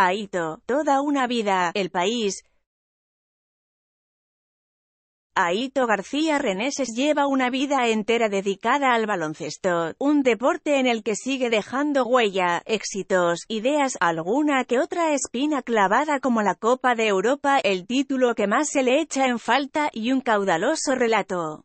Aito, toda una vida, el país. Aito García Reneses lleva una vida entera dedicada al baloncesto, un deporte en el que sigue dejando huella, éxitos, ideas, alguna que otra espina clavada como la Copa de Europa, el título que más se le echa en falta y un caudaloso relato.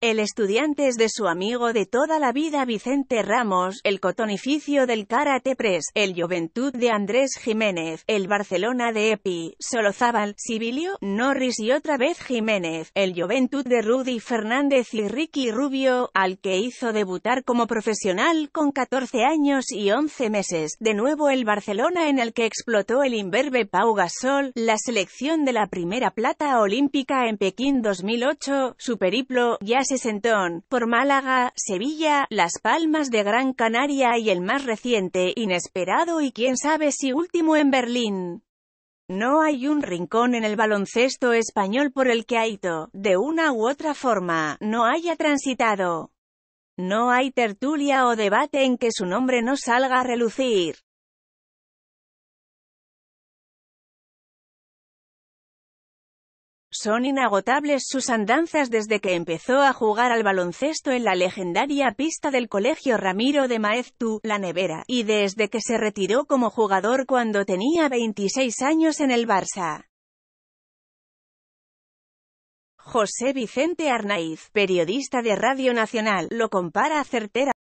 El estudiante es de su amigo de toda la vida Vicente Ramos, el cotonificio del Karate Press, el Juventud de Andrés Jiménez, el Barcelona de Epi, Solozábal, Sibilio, Norris y otra vez Jiménez, el Juventud de Rudy Fernández y Ricky Rubio, al que hizo debutar como profesional con 14 años y 11 meses, de nuevo el Barcelona en el que explotó el imberbe Pau Gasol, la selección de la primera plata olímpica en Pekín 2008, su periplo, ya por Málaga, Sevilla, Las Palmas de Gran Canaria y el más reciente, inesperado y quién sabe si último en Berlín. No hay un rincón en el baloncesto español por el que Aito, de una u otra forma, no haya transitado. No hay tertulia o debate en que su nombre no salga a relucir. Son inagotables sus andanzas desde que empezó a jugar al baloncesto en la legendaria pista del Colegio Ramiro de Maeztu, La Nevera, y desde que se retiró como jugador cuando tenía 26 años en el Barça. José Vicente Arnaiz, periodista de Radio Nacional, lo compara a certera